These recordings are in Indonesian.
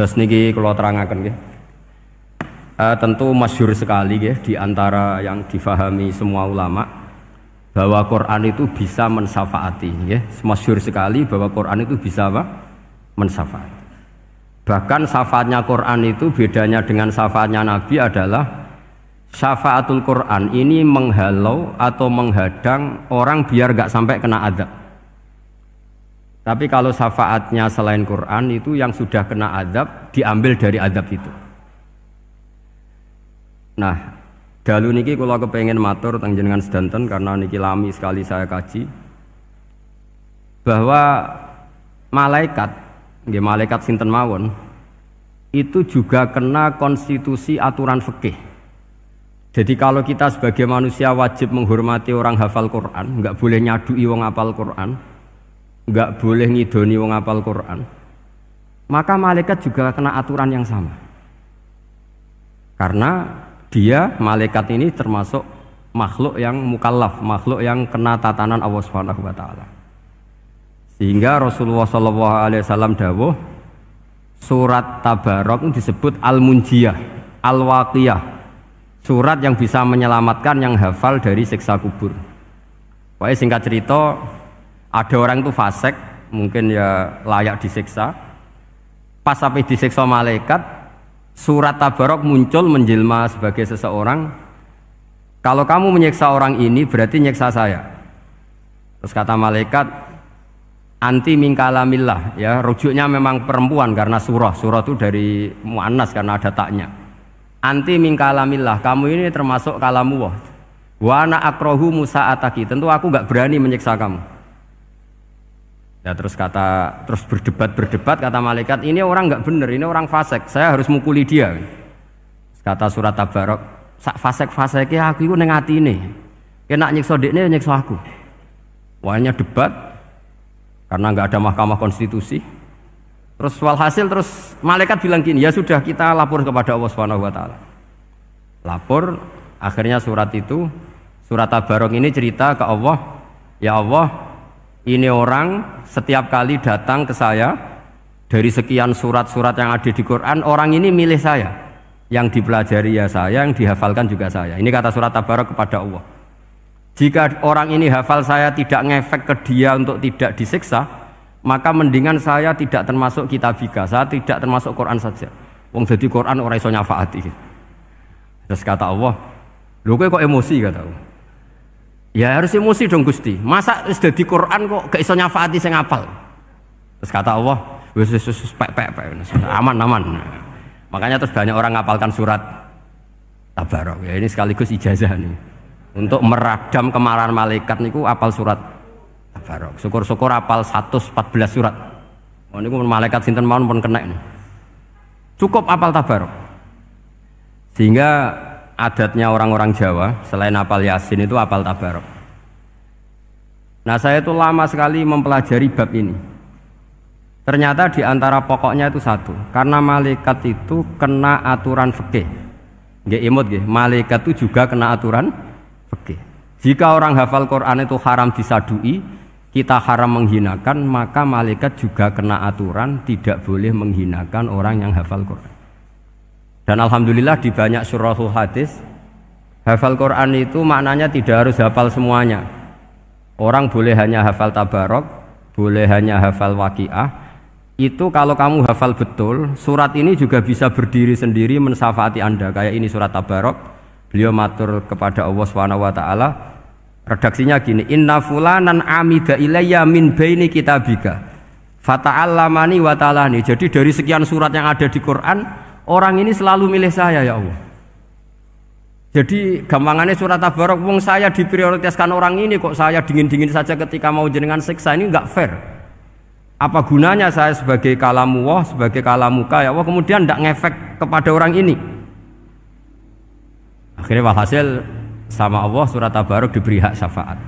Terus niki kalau terangkan, ya. Uh, eh, tentu masyur sekali ya di antara yang difahami semua ulama bahwa Quran itu bisa mensafaati ya. masyur sekali bahwa Quran itu bisa apa? mensafaati. Bahkan safatnya Quran itu bedanya dengan safatnya Nabi adalah syafaatul Quran ini menghalau atau menghadang orang biar gak sampai kena adab. Tapi kalau syafaatnya selain Quran itu yang sudah kena azab diambil dari azab itu. Nah, dalu niki aku kepengen matur tentang jenengan sedanten karena niki lami sekali saya kaji bahwa malaikat nggih malaikat sinten mawon itu juga kena konstitusi aturan fikih. Jadi kalau kita sebagai manusia wajib menghormati orang hafal Quran, nggak boleh nyadui wong hafal Quran, nggak boleh ngidoni wong apal Quran maka malaikat juga kena aturan yang sama karena dia malaikat ini termasuk makhluk yang mukallaf makhluk yang kena tatanan Allah Subhanahu wa taala sehingga Rasulullah saw alaihi wasallam dawuh surat Tabarok disebut al-munjiyah al-waqiyah surat yang bisa menyelamatkan yang hafal dari siksa kubur Pokoknya singkat cerita ada orang itu fasek, mungkin ya layak disiksa. Pas sampai disiksa malaikat, surat tabarok muncul menjelma sebagai seseorang. Kalau kamu menyiksa orang ini berarti nyiksa saya. Terus kata malaikat, anti mingkalamillah ya rujuknya memang perempuan karena surah surah itu dari muannas karena ada taknya anti mingkalamillah kamu ini termasuk kalamuwah wana akrohu musa ataki tentu aku gak berani menyiksa kamu Ya terus kata terus berdebat berdebat kata malaikat ini orang nggak bener ini orang fasek saya harus mukuli dia kata surat tabarok sak fasek ya aku itu nengati ini kena nyiksa ini nyiksa aku wanya debat karena nggak ada mahkamah konstitusi terus walhasil terus malaikat bilang gini ya sudah kita lapor kepada Allah Subhanahu Wa Taala lapor akhirnya surat itu surat tabarok ini cerita ke Allah ya Allah ini orang setiap kali datang ke saya dari sekian surat-surat yang ada di Quran orang ini milih saya yang dipelajari ya saya yang dihafalkan juga saya ini kata surat Tabarak kepada Allah jika orang ini hafal saya tidak ngefek ke dia untuk tidak disiksa maka mendingan saya tidak termasuk kitabika saya tidak termasuk Quran saja wong jadi Quran orang iso nyafaati terus kata Allah lu kok emosi kata Allah Ya harus emosi dong Gusti. Masa sudah di Quran kok gak iso nyafaati sing apal. Terus kata Allah, wis wis pek pek pek aman aman. Makanya terus banyak orang ngapalkan surat Tabarok. Ya ini sekaligus ijazah nih. Untuk meradam kemarahan malaikat niku apal surat Tabarok. Syukur-syukur apal 114 surat. Oh niku malaikat sinten mawon pun kena. ini. Cukup apal Tabarok. Sehingga adatnya orang-orang Jawa selain apal Yasin itu apal Tabarok nah saya itu lama sekali mempelajari bab ini ternyata di antara pokoknya itu satu karena malaikat itu kena aturan fikih nggak imut nggih malaikat itu juga kena aturan fikih jika orang hafal Quran itu haram disadui kita haram menghinakan maka malaikat juga kena aturan tidak boleh menghinakan orang yang hafal Quran dan alhamdulillah di banyak surahul hadis hafal Quran itu maknanya tidak harus hafal semuanya. Orang boleh hanya hafal tabarok, boleh hanya hafal wakiah. Itu kalau kamu hafal betul, surat ini juga bisa berdiri sendiri mensafati Anda. Kayak ini surat tabarok, beliau matur kepada Allah Subhanahu wa taala. Redaksinya gini, "Inna fulanan amida ilayya min baini kitabika." Fata'allamani wa ta'alani. Jadi dari sekian surat yang ada di Quran, Orang ini selalu milih saya ya Allah. Jadi gampangannya surat tabarok, wong saya diprioritaskan orang ini kok saya dingin-dingin saja ketika mau jenengan siksa ini nggak fair. Apa gunanya saya sebagai kalamu wah, sebagai kalamuka ya Allah kemudian tidak ngefek kepada orang ini. Akhirnya hasil sama Allah surat tabarok diberi hak syafaat.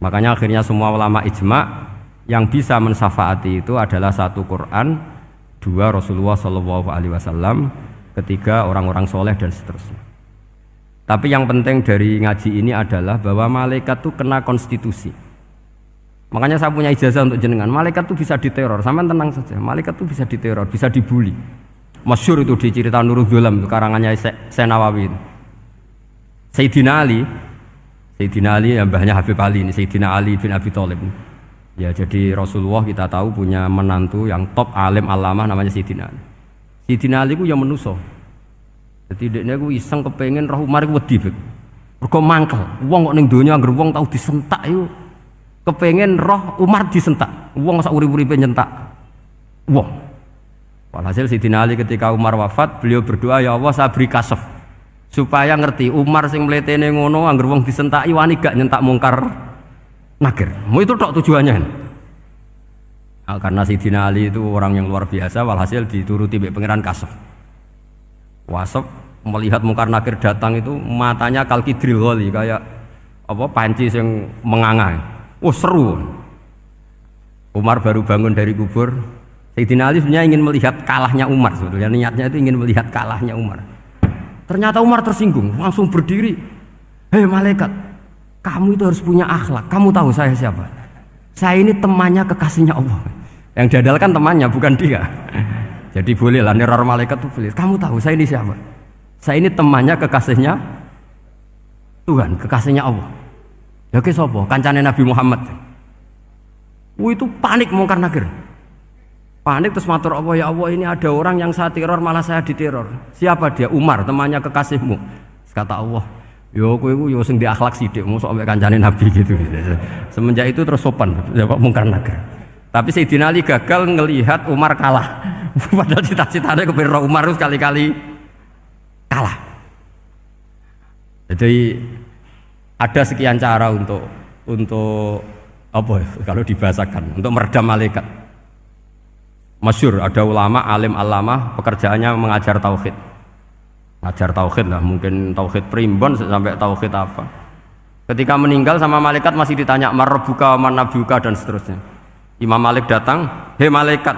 Makanya akhirnya semua ulama ijma yang bisa mensafaati itu adalah satu Quran dua Rasulullah Shallallahu Alaihi Wasallam, ketiga orang-orang soleh dan seterusnya. Tapi yang penting dari ngaji ini adalah bahwa malaikat itu kena konstitusi. Makanya saya punya ijazah untuk jenengan. Malaikat itu bisa diteror, sama tenang saja. Malaikat itu bisa diteror, bisa dibully. Masyur itu di cerita Nurul Dolam, karangannya Senawawi Sayyidina Ali, Sayyidina Ali yang bahnya Habib Ali ini, Sayyidina Ali bin Abi Thalib. Ya jadi Rasulullah kita tahu punya menantu yang top alim alamah namanya Sidina Ali. Sidina Ali ku yang menuso. Jadi dia aku iseng kepengen roh Umar ku wedi. Mergo mangkel, Uang kok ning dunia anggere uang tau disentak yuk. Kepengen roh Umar disentak. Uang sak urip-uripe nyentak. Uang. Walhasil Sidina Ali ketika Umar wafat, beliau berdoa ya Allah saya beri kasaf supaya ngerti Umar sing ini ngono anggere uang disentak, wani gak nyentak mungkar Nakir. Mau itu tok tujuannya. Nah, karena Sidina Ali itu orang yang luar biasa, walhasil dituruti oleh pangeran Kasab. Wasab melihat Mungkar Nakir datang itu matanya kalki wali kayak apa panci yang menganga. oh, seru. Umar baru bangun dari kubur. Sayyidina Ali sebenarnya ingin melihat kalahnya Umar sebetulnya niatnya itu ingin melihat kalahnya Umar. Ternyata Umar tersinggung, langsung berdiri. Hei malaikat, kamu itu harus punya akhlak. Kamu tahu saya siapa? Saya ini temannya kekasihnya Allah. Yang diadalkan temannya bukan dia. Jadi boleh lah neror malaikat tuh boleh. Kamu tahu saya ini siapa? Saya ini temannya kekasihnya Tuhan, kekasihnya Allah. Ya ke sapa? kancane Nabi Muhammad. Wuh itu panik karena nakir. Panik terus matur Allah, ya Allah ini ada orang yang saya teror malah saya diteror. Siapa dia? Umar, temannya kekasihmu. kata Allah, Yo kowe itu, yo sing diakhlak sithik mosok mek kancanin Nabi gitu. Semenjak itu terus sopan jawab ya mungkar naga. Tapi Sayyidina dinali gagal ngelihat Umar kalah. Padahal cita-citanya kepengin Umar sekali-kali kali kalah. Jadi ada sekian cara untuk untuk apa ya, kalau dibahasakan untuk meredam malaikat. Masyur ada ulama, alim, alama, pekerjaannya mengajar tauhid Ajar tauhid lah, mungkin tauhid primbon sampai tauhid apa. Ketika meninggal sama malaikat masih ditanya marbuka, buka dan seterusnya. Imam Malik datang, "Hei malaikat,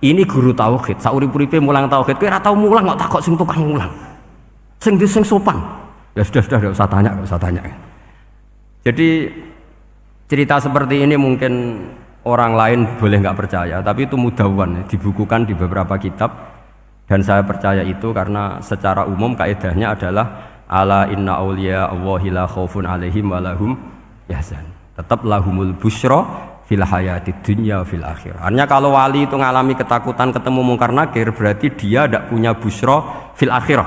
ini guru tauhid. sauri puripe mulang tauhid, kira tau mulang nggak takut sing tukang mulang. Sing di sing sopan." Ya sudah sudah enggak usah tanya, enggak usah tanya. Jadi cerita seperti ini mungkin orang lain boleh nggak percaya, tapi itu mudawan ya. dibukukan di beberapa kitab dan saya percaya itu karena secara umum kaidahnya adalah ala inna awliya Allahi la khawfun alaihim walahum yahzan. Tetap lahumul busro fil hayati dunya fil akhir. Artinya kalau wali itu mengalami ketakutan ketemu mungkar nakir berarti dia tidak punya busro fil akhir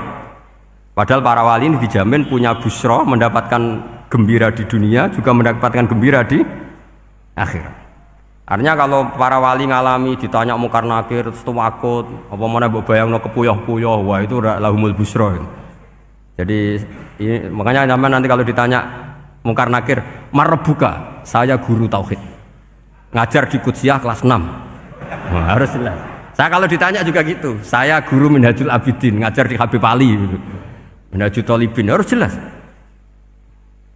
Padahal para wali ini dijamin punya busro mendapatkan gembira di dunia juga mendapatkan gembira di akhirat. Artinya kalau para wali ngalami ditanya mungkar nakir terus tumakut, apa mana bu bayang no kepuyah-puyah, wah itu udah lahumul busroin Jadi ini, makanya zaman nanti kalau ditanya mungkar nakir, marbuka, saya guru tauhid. Ngajar di Kutsiah kelas 6. Nah, harus jelas. Saya kalau ditanya juga gitu, saya guru Minhajul Abidin, ngajar di Habib Ali. Minhajul tolibin harus jelas.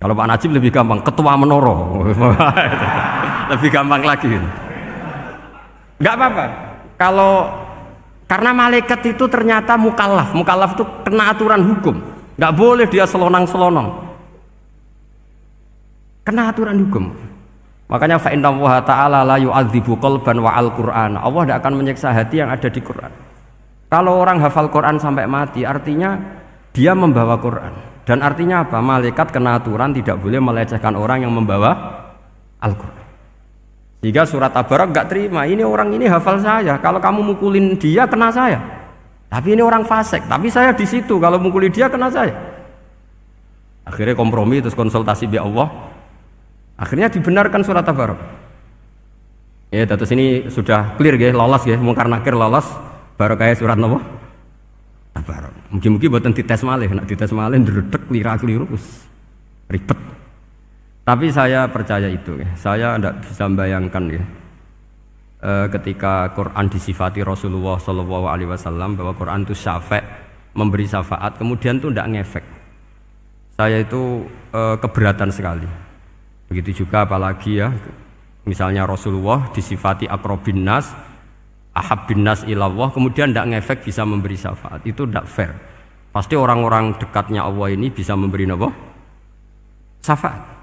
Kalau Pak Najib lebih gampang, ketua menoro. lebih gampang lagi nggak apa-apa kalau karena malaikat itu ternyata mukallaf mukallaf itu kena aturan hukum nggak boleh dia selonang-selonong kena aturan hukum makanya fa inna ta'ala la yu'adzibu qalban wa al-qur'an Allah tidak akan menyiksa hati yang ada di Quran kalau orang hafal Quran sampai mati artinya dia membawa Quran dan artinya apa? Malaikat kena aturan tidak boleh melecehkan orang yang membawa Al-Quran. Jika surat Tabarak nggak terima, ini orang ini hafal saya. Kalau kamu mukulin dia kena saya. Tapi ini orang fasik, tapi saya di situ. Kalau mukulin dia kena saya. Akhirnya kompromi terus konsultasi biar Allah. Akhirnya dibenarkan surat Tabarak. Ya, terus ini sudah clear ya, lolos ya, mungkar nakir lolos. Baru kayak surat Nabi Tabarak. Mungkin-mungkin buat buatan dites malih, nak dites malih, duduk lirak, lirus. ribet. Tapi saya percaya itu, ya. saya tidak bisa membayangkan ya. E, ketika Quran disifati Rasulullah Shallallahu Alaihi Wasallam bahwa Quran itu syafek memberi syafaat, kemudian itu tidak ngefek. Saya itu e, keberatan sekali. Begitu juga apalagi ya, misalnya Rasulullah disifati akrobin nas, ahab bin nas ilallah, kemudian tidak ngefek bisa memberi syafaat, itu tidak fair. Pasti orang-orang dekatnya Allah ini bisa memberi nabo syafaat.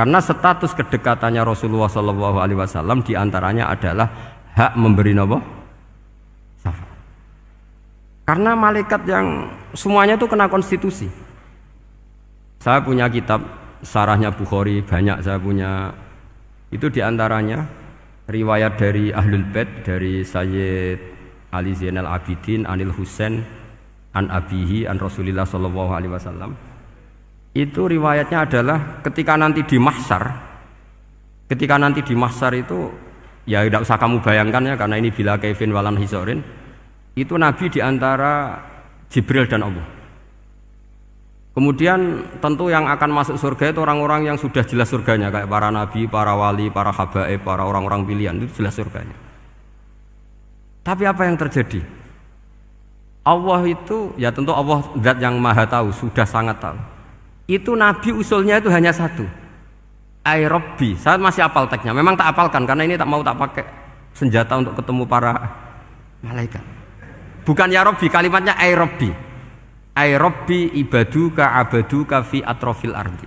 Karena status kedekatannya Rasulullah Shallallahu Alaihi Wasallam diantaranya adalah hak memberi nopo syafaat. Karena malaikat yang semuanya itu kena konstitusi. Saya punya kitab sarahnya Bukhari banyak saya punya itu diantaranya riwayat dari Ahlul Bed dari Sayyid Ali Zainal Abidin Anil Husain an Abihi an Rasulillah Shallallahu Alaihi Wasallam itu riwayatnya adalah ketika nanti di mahsar ketika nanti di mahsar itu ya tidak usah kamu bayangkan ya karena ini bila Kevin walan hisorin itu Nabi diantara Jibril dan Allah kemudian tentu yang akan masuk surga itu orang-orang yang sudah jelas surganya kayak para nabi, para wali, para habaib, para orang-orang pilihan itu jelas surganya tapi apa yang terjadi? Allah itu ya tentu Allah zat yang maha tahu, sudah sangat tahu itu Nabi usulnya itu hanya satu Ay Robbi saya masih apal teksnya memang tak apalkan karena ini tak mau tak pakai senjata untuk ketemu para malaikat bukan ya Robbi kalimatnya Ay Robbi Ay Robbi abadu ka fi atrofil ardi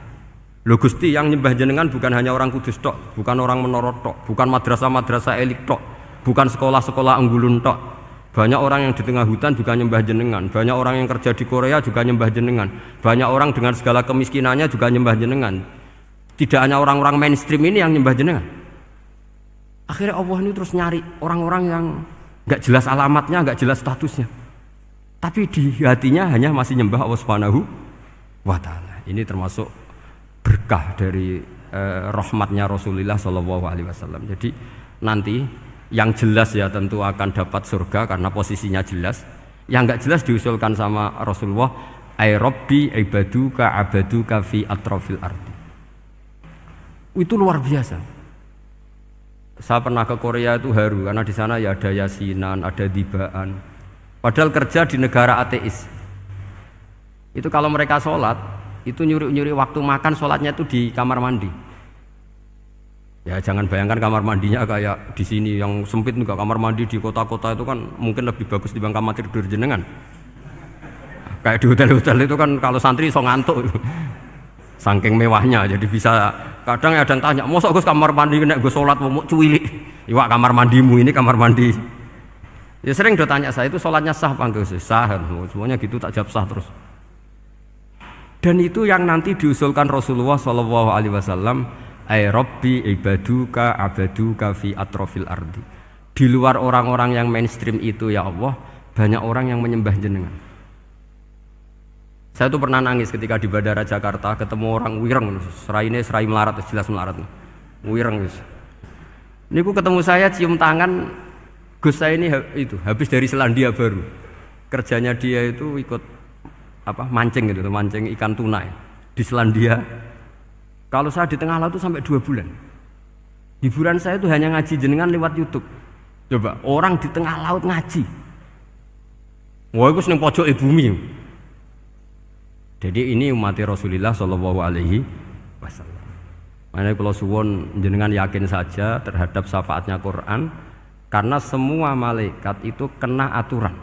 Lo Gusti yang nyembah jenengan bukan hanya orang kudus tok, bukan orang menorot tok, bukan madrasah-madrasah elit tok, bukan sekolah-sekolah unggulun tok, banyak orang yang di tengah hutan juga nyembah jenengan. Banyak orang yang kerja di Korea juga nyembah jenengan. Banyak orang dengan segala kemiskinannya juga nyembah jenengan. Tidak hanya orang-orang mainstream ini yang nyembah jenengan. Akhirnya Allah ini terus nyari orang-orang yang nggak jelas alamatnya, nggak jelas statusnya. Tapi di hatinya hanya masih nyembah Allah Subhanahu wa taala. Ini termasuk berkah dari eh, rahmatnya Rasulullah Shallallahu alaihi wasallam. Jadi nanti yang jelas ya tentu akan dapat surga karena posisinya jelas. Yang nggak jelas diusulkan sama Rasulullah, ay rabbi ibaduka abaduka fi atrafil ardi." Itu luar biasa. Saya pernah ke Korea itu haru karena di sana ya ada yasinan, ada dibaan. Padahal kerja di negara ateis. Itu kalau mereka sholat, itu nyuri-nyuri waktu makan sholatnya itu di kamar mandi. Ya jangan bayangkan kamar mandinya kayak di sini yang sempit enggak kamar mandi di kota-kota itu kan mungkin lebih bagus dibanding kamar tidur jenengan. Kayak di hotel-hotel itu kan kalau santri so ngantuk. Saking mewahnya jadi bisa kadang ada yang tanya, mau Gus kamar mandi nek Gus sholat mau cuwili?" Iya kamar mandimu ini kamar mandi. Ya sering udah tanya saya itu sholatnya sah apa enggak Sah. Oh, semuanya gitu tak jawab sah terus. Dan itu yang nanti diusulkan Rasulullah Shallallahu alaihi wasallam ay robbi ibaduka abaduka fi atrofil ardi di luar orang-orang yang mainstream itu ya Allah banyak orang yang menyembah jenengan saya tuh pernah nangis ketika di bandara Jakarta ketemu orang wireng serai ini serai melarat jelas melarat wireng ini ku ketemu saya cium tangan Gus saya ini itu habis dari Selandia Baru kerjanya dia itu ikut apa mancing gitu mancing ikan tuna ya, di Selandia kalau saya di tengah laut itu sampai dua bulan. Hiburan saya itu hanya ngaji jenengan lewat YouTube. Coba orang di tengah laut ngaji. Wah, itu seneng pojok ibu bumi. Jadi ini umat Rasulullah Shallallahu Alaihi Wasallam. Mana kalau suwon jenengan yakin saja terhadap syafaatnya Quran, karena semua malaikat itu kena aturan.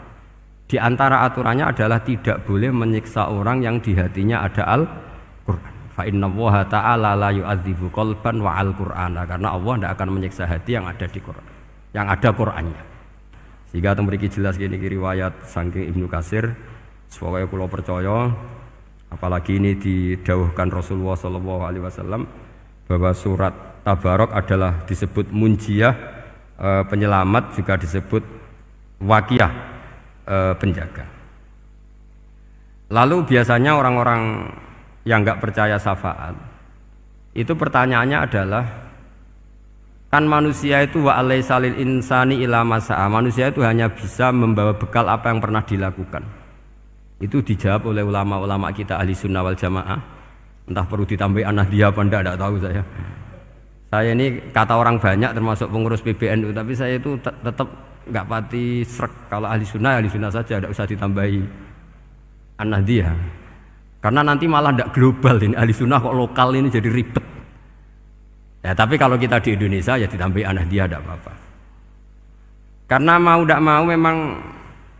Di antara aturannya adalah tidak boleh menyiksa orang yang di hatinya ada Al-Quran. Fa inna Allah ta'ala la yu'adzibu qalban wa al-Qur'ana karena Allah tidak akan menyiksa hati yang ada di Quran, yang ada Qur'annya. Sehingga memiliki jelas gini riwayat saking Ibnu Kasir, supaya pulau percaya apalagi ini didauhkan Rasulullah Shallallahu alaihi wasallam bahwa surat Tabarok adalah disebut munjiah e, penyelamat juga disebut wakiyah e, penjaga. Lalu biasanya orang-orang yang nggak percaya syafaat itu pertanyaannya adalah kan manusia itu wa salil insani ilama sa'a manusia itu hanya bisa membawa bekal apa yang pernah dilakukan itu dijawab oleh ulama-ulama kita ahli sunnah wal jamaah entah perlu ditambahi anak dia apa enggak, enggak tahu saya saya ini kata orang banyak termasuk pengurus PBNU tapi saya itu tetap nggak pati serak kalau ahli sunnah ahli sunnah saja tidak usah ditambahi anak dia karena nanti malah tidak global ini ahli sunnah kok lokal ini jadi ribet. Ya tapi kalau kita di Indonesia ya ditambahi anak dia tidak apa-apa. Karena mau tidak mau memang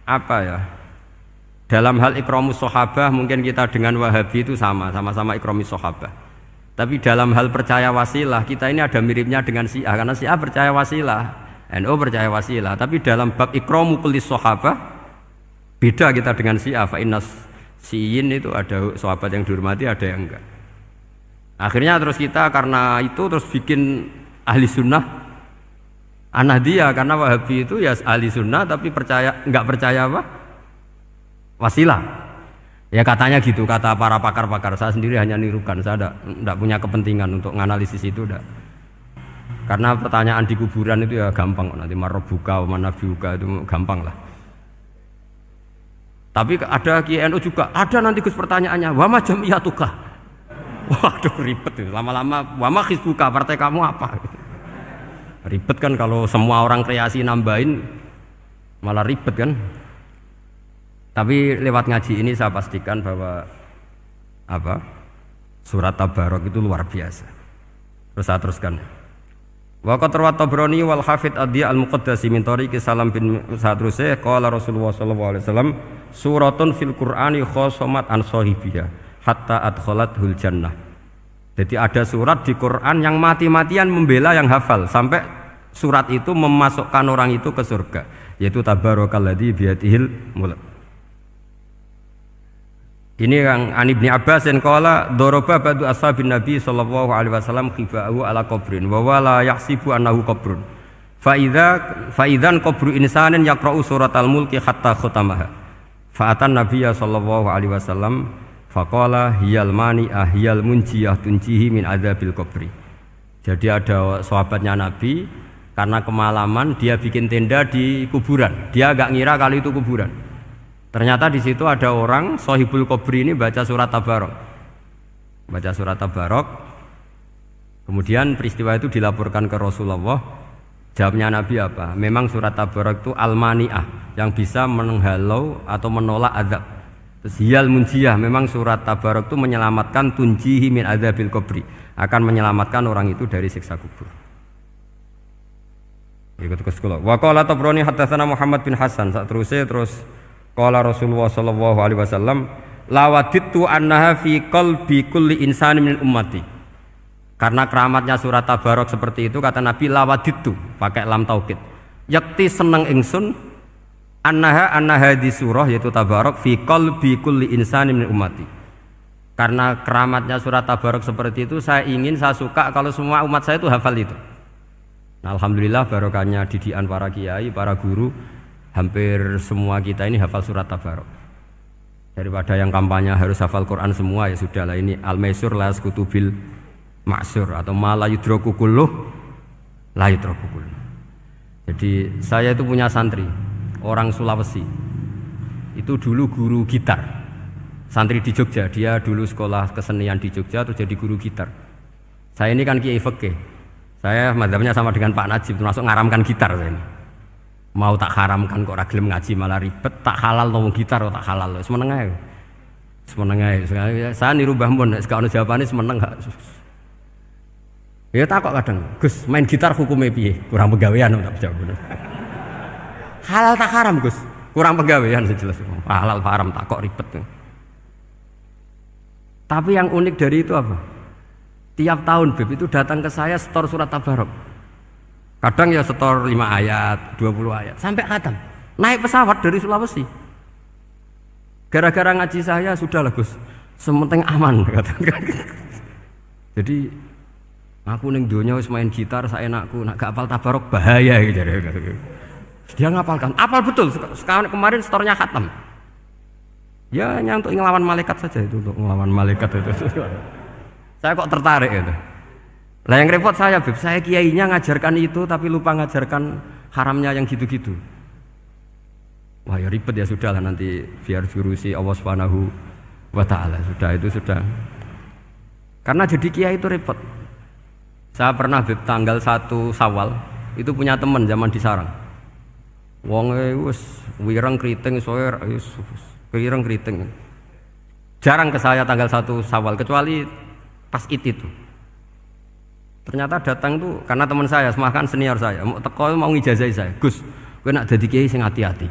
apa ya dalam hal ikromus sahabah mungkin kita dengan wahabi itu sama sama-sama ikromus sahabah tapi dalam hal percaya wasilah kita ini ada miripnya dengan si A karena si A percaya wasilah NO percaya wasilah tapi dalam bab ikromu kulis sahabah beda kita dengan si A Si Yin itu ada sahabat yang dihormati, ada yang enggak. Akhirnya terus kita karena itu terus bikin ahli sunnah anak dia karena wahabi itu ya ahli sunnah tapi percaya nggak percaya apa wasilah ya katanya gitu kata para pakar-pakar saya sendiri hanya nirukan saya enggak punya kepentingan untuk menganalisis itu enggak. karena pertanyaan di kuburan itu ya gampang nanti marobuka, buka mana buka itu gampang lah tapi ada KNU juga, ada nanti Gus pertanyaannya, wama jamiyatuka. Waduh ribet itu, lama-lama wama hisbuka, partai kamu apa? ribet kan kalau semua orang kreasi nambahin malah ribet kan. Tapi lewat ngaji ini saya pastikan bahwa apa surat tabarok itu luar biasa. Terus saya teruskan. Wa qad Tabrani wal Hafid Adi Al Muqaddasi min tariqi Salam bin Sadruse qala Rasulullah sallallahu alaihi wasallam suratun fil Qur'ani khosomat an sahibiha hatta hul jannah. Jadi ada surat di Quran yang mati-matian membela yang hafal sampai surat itu memasukkan orang itu ke surga yaitu tabarakalladzi biyadihil mulk. Ini yang An Ibni Abbas yang kala doroba asal ashabin Nabi sallallahu alaihi wasallam khiba'ahu ala qabrin wa wala yahsibu annahu qabrun. Fa idza fa idzan qabru insanin yaqra'u surat al-mulki hatta khatamaha. Fa atan Nabiyya sallallahu alaihi wasallam faqala hiyal mani ahyal munjiyah tunjihi min adzabil qabri. Jadi ada sahabatnya Nabi karena kemalaman dia bikin tenda di kuburan. Dia agak ngira kali itu kuburan. Ternyata di situ ada orang Sohibul Kobri ini baca surat Tabarok. Baca surat Tabarok. Kemudian peristiwa itu dilaporkan ke Rasulullah. Jawabnya Nabi apa? Memang surat Tabarok itu almaniah yang bisa menghalau atau menolak azab. Terus hiyal memang surat Tabarok itu menyelamatkan tunjihi min azabil kobri akan menyelamatkan orang itu dari siksa kubur. Ikut ke sekolah. Wakola Tabrani hatta Muhammad bin Hasan. terus terus Qala Rasulullah sallallahu alaihi wasallam lawaditu annaha fi qalbi kulli insani min ummati. Karena keramatnya surat Tabarok seperti itu kata Nabi itu pakai lam taukid. Yakti seneng ingsun annaha annaha di surah yaitu Tabarok fi qalbi kulli insani min ummati. Karena keramatnya surat Tabarok seperti itu saya ingin saya suka kalau semua umat saya itu hafal itu. Nah, Alhamdulillah barokahnya didian para kiai, para guru hampir semua kita ini hafal surat tabarok daripada yang kampanye harus hafal Quran semua ya sudah lah ini al mesur lah kutubil maksur atau malayudrokukuluh yudroku jadi saya itu punya santri orang Sulawesi itu dulu guru gitar santri di Jogja dia dulu sekolah kesenian di Jogja terus jadi guru gitar saya ini kan kiai fakih saya madzhabnya sama dengan Pak Najib termasuk ngaramkan gitar saya ini mau tak haramkan kok ragil ngaji malah ribet tak halal lo gitar tak halal lo semeneng ayo semeneng ayo saya niru Mbah Mun nek ono semeneng gak ya tak kok kadang Gus main gitar hukumnya piye kurang pegawaian udah jawab bener halal tak haram Gus kurang pegawaian sejelas halal haram tak kok ribet tapi yang unik dari itu apa tiap tahun Beb itu datang ke saya store surat tabarok Kadang ya setor 5 ayat, 20 ayat, sampai khatam. Naik pesawat dari Sulawesi. Gara-gara ngaji saya sudah lah Gus, sementing aman katakan. Jadi aku neng dunia wis main gitar saya enakku, nak gak apal tabarok bahaya gitu. Dia ngapalkan, apal betul. Sekarang kemarin setornya khatam. Ya hanya untuk ngelawan malaikat saja itu untuk ngelawan malaikat itu. saya kok tertarik itu. Lah yang repot saya, Beb. Saya kiainya ngajarkan itu tapi lupa ngajarkan haramnya yang gitu-gitu. Wah ya ribet ya sudah lah nanti biar jurusi Allah Subhanahu wa taala. Sudah itu sudah. Karena jadi kiai itu repot. Saya pernah Beb, tanggal 1 Sawal itu punya teman zaman di sarang. Wong wis wirang kriting soe wis kriting Jarang ke saya tanggal 1 Sawal kecuali pas itu. Ternyata datang tuh karena teman saya, semakan senior saya, mau teko mau ngijazai saya. Gus, gue nak jadi kiai sing hati-hati.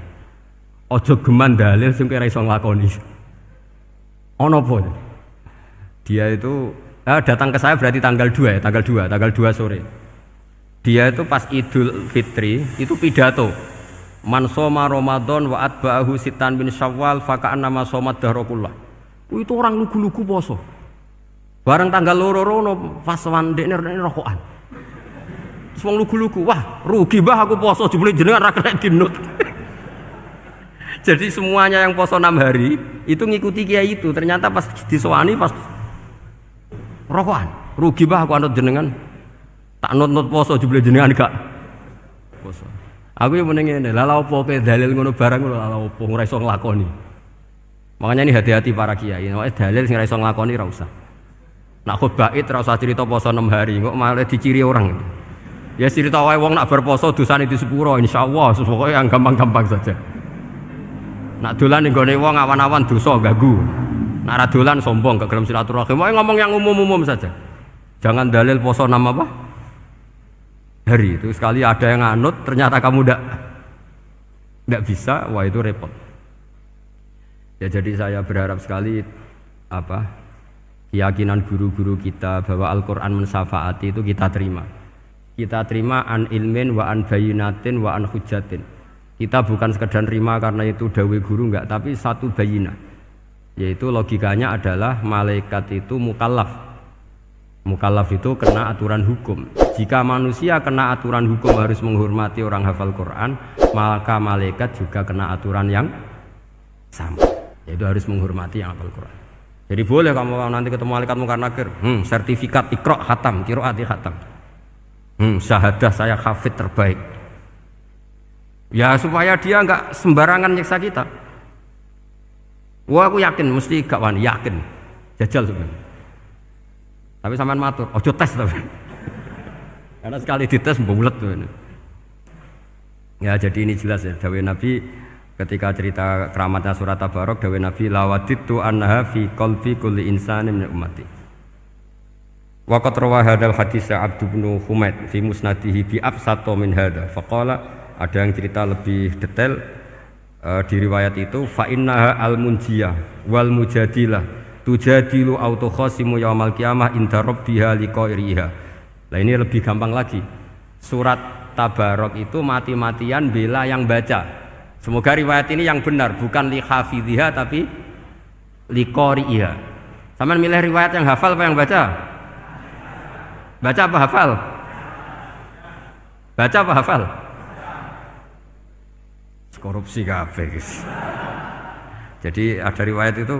Ojo geman dalil sing kira iso nglakoni. Ono pun. Dia itu eh, datang ke saya berarti tanggal 2 ya, tanggal 2, tanggal 2 sore. Dia itu pas Idul Fitri itu pidato. Man soma Ramadan wa atba'ahu sitan bin Syawal nama somat dahrokullah. Itu orang lugu-lugu poso. Bareng tanggal loro rono pas ini rokokan. semua lugu-lugu, wah rugi bah aku poso jebule jenengan rakyat dinut. Jadi semuanya yang poso enam hari itu ngikuti kiai itu. Ternyata pas disewani pas rokokan, rugi bah aku anut jenengan. Tak nut-nut poso jebule jenengan gak. Poso. Aku yang menengin ini, lalau opo dalil ngono barang ngono lalau raisong ngurai song lakoni. Makanya ini hati-hati para kiai, makanya dalil yang raisong lakoni ra Nak baik terasa cerita poso enam hari, kok malah diciri orang. Ya cerita wae wong nak berposo dosane di sepuro Insya Allah sesuatu yang gampang-gampang saja. Nak dolan nih wong awan-awan duso gagu. Nak radulan sombong ke dalam silaturahim. Wae ngomong yang umum-umum saja. Jangan dalil poso nama apa? Hari itu sekali ada yang anut ternyata kamu tidak tidak bisa, wah itu repot. Ya jadi saya berharap sekali apa keyakinan guru-guru kita bahwa Al-Quran mensafaati itu kita terima kita terima an ilmin wa an bayinatin wa an hujatin kita bukan sekedar terima karena itu dawe guru enggak tapi satu bayina yaitu logikanya adalah malaikat itu mukallaf mukallaf itu kena aturan hukum jika manusia kena aturan hukum harus menghormati orang hafal Quran maka malaikat juga kena aturan yang sama yaitu harus menghormati yang hafal Quran jadi boleh kamu nanti ketemu malaikat mungkar nakir, hmm, sertifikat ikro hatam, kiroat hatam. Hmm, syahadah saya hafid terbaik. Ya supaya dia nggak sembarangan nyiksa kita. Wah aku yakin mesti gak wani yakin jajal sebenarnya. Tapi saman matur, ojo tes tapi. Karena sekali dites bulat tuh. Ya jadi ini jelas ya dawai Nabi ketika cerita keramatnya surat tabarok dawe nabi lawaditu anha fi kolbi kulli insani min umati wakat rawa hadal hadisya abdu bin humaid fi musnadihi bi absato min hada faqala ada yang cerita lebih detail uh, di riwayat itu fa innaha al munjiyah wal mujadilah tujadilu auto khosimu yaumal kiamah inda rabbiha iriha nah ini lebih gampang lagi surat tabarok itu mati-matian bela yang baca Semoga riwayat ini yang benar, bukan li hafidhiha tapi li qari'iha. Sama milih riwayat yang hafal apa yang baca? Baca apa hafal? Baca apa hafal? Korupsi kabeh. Jadi ada riwayat itu